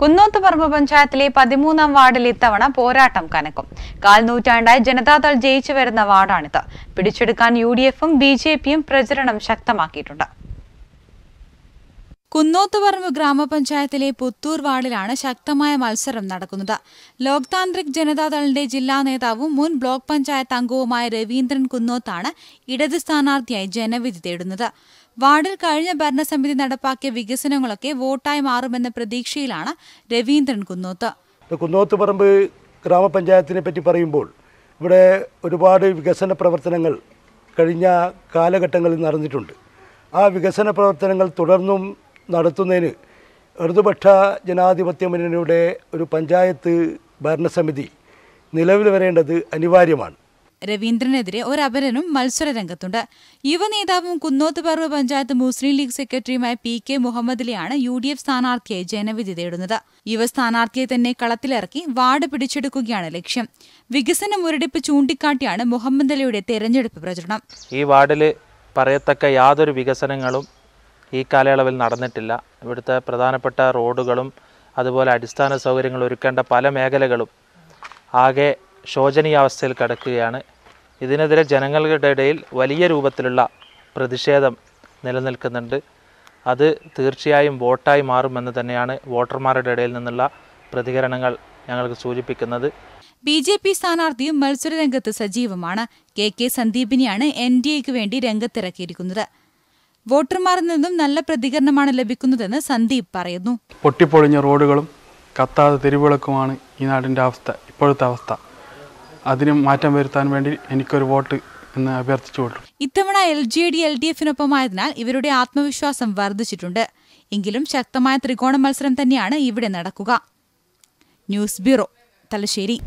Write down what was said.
കുന്നോത്തുപറമ്പ് പഞ്ചായത്തിലെ പതിമൂന്നാം വാർഡിൽ ഇത്തവണ പോരാട്ടം കനക്കും കാൽനൂറ്റാണ്ടായി ജനതാദൾ ജയിച്ചു വരുന്ന വാർഡാണിത് പിടിച്ചെടുക്കാൻ യു ഡി എഫും ബി ജെ പിയും പ്രചരണം ശക്തമാക്കിയിട്ടുണ്ട് കുന്നോത്തുപറമ്പ് ഗ്രാമപഞ്ചായത്തിലെ പുത്തൂർ വാർഡിലാണ് ശക്തമായ മത്സരം നടക്കുന്നത് ലോക് താന്ത്രിക് ജനതാദളിന്റെ ജില്ലാ നേതാവും മുൻ ബ്ലോക്ക് പഞ്ചായത്ത് അംഗവുമായ രവീന്ദ്രൻ കുന്നോത്താണ് ഇടത് സ്ഥാനാർത്ഥിയായി ജനവിധി തേടുന്നത് വാർഡിൽ കഴിഞ്ഞ ഭരണസമിതി നടപ്പാക്കിയ വികസനങ്ങളൊക്കെ വോട്ടായി മാറുമെന്ന പ്രതീക്ഷയിലാണ് രവീന്ദ്രൻ കുന്നോത്ത് കുന്നോത്തുപറമ്പ് ഗ്രാമപഞ്ചായത്തിനെ പറ്റി പറയുമ്പോൾ ഇവിടെ ഒരുപാട് വികസന പ്രവർത്തനങ്ങൾ കഴിഞ്ഞ കാലഘട്ടങ്ങളിൽ നടന്നിട്ടുണ്ട് ആ വികസന പ്രവർത്തനങ്ങൾ തുടർന്നും നടത്തുന്നതിന് ഇടതുപക്ഷ ജനാധിപത്യ മുന്നണിയുടെ ഒരു പഞ്ചായത്ത് ഭരണസമിതി നിലവിൽ വരേണ്ടത് അനിവാര്യമാണ് രവീന്ദ്രനെതിരെ ഒരപരനും മത്സര രംഗത്തുണ്ട് യുവനേതാവും കുന്നോത്ത് പർവ്വ പഞ്ചായത്ത് മുസ്ലിം ലീഗ് സെക്രട്ടറിയുമായ പി കെ മുഹമ്മദിലെയാണ് യു ഡി എഫ് സ്ഥാനാർത്ഥിയായി ജനവിധി തേടുന്നത് യുവ സ്ഥാനാർത്ഥിയെ തന്നെ കളത്തിലിറക്കി വാർഡ് പിടിച്ചെടുക്കുകയാണ് ലക്ഷ്യം വികസന മുരടിപ്പ് ചൂണ്ടിക്കാട്ടിയാണ് മുഹമ്മദ് അലിയുടെ തെരഞ്ഞെടുപ്പ് പ്രചരണം ഈ വാർഡിൽ പറയത്തക്ക യാതൊരു വികസനങ്ങളും ഈ കാലയളവിൽ നടന്നിട്ടില്ല ഇവിടുത്തെ പ്രധാനപ്പെട്ട റോഡുകളും അതുപോലെ അടിസ്ഥാന സൗകര്യങ്ങൾ ഒരുക്കേണ്ട പല മേഖലകളും ആകെ ശോചനീയാവസ്ഥയിൽ കിടക്കുകയാണ് ഇതിനെതിരെ ജനങ്ങളുടെ ഇടയിൽ വലിയ രൂപത്തിലുള്ള പ്രതിഷേധം നിലനിൽക്കുന്നുണ്ട് അത് തീർച്ചയായും വോട്ടായി മാറുമെന്ന് തന്നെയാണ് വോട്ടർമാരുടെ ഇടയിൽ നിന്നുള്ള പ്രതികരണങ്ങൾ ഞങ്ങൾക്ക് സൂചിപ്പിക്കുന്നത് ബി ജെ പി സ്ഥാനാർത്ഥിയും മത്സരരംഗത്ത് സജീവമാണ് കെ കെ സന്ദീപിനെയാണ് എൻ ഡി എക്ക് വേണ്ടി രംഗത്തിറക്കിയിരിക്കുന്നത് വോട്ടർമാരിൽ നിന്നും നല്ല പ്രതികരണമാണ് ലഭിക്കുന്നതെന്ന് സന്ദീപ് പറയുന്നു പൊട്ടിപ്പൊളിഞ്ഞ റോഡുകളും കത്താതെ തെരുവിളക്കുമാണ് ഈ നാടിൻ്റെ അവസ്ഥ ഇപ്പോഴത്തെ അവസ്ഥ അതിന് മാറ്റം വരുത്താൻ വേണ്ടി എനിക്കൊരു വോട്ട് എന്ന് അഭ്യർത്ഥിച്ചുകൊള്ളു ഇത്തവണ L G D L D എഫിനൊപ്പമായതിനാൽ ഇവരുടെ ആത്മവിശ്വാസം വർദ്ധിച്ചിട്ടുണ്ട് എങ്കിലും ശക്തമായ ത്രികോണ മത്സരം തന്നെയാണ് ഇവിടെ നടക്കുക ന്യൂസ് ബ്യൂറോ തലശ്ശേരി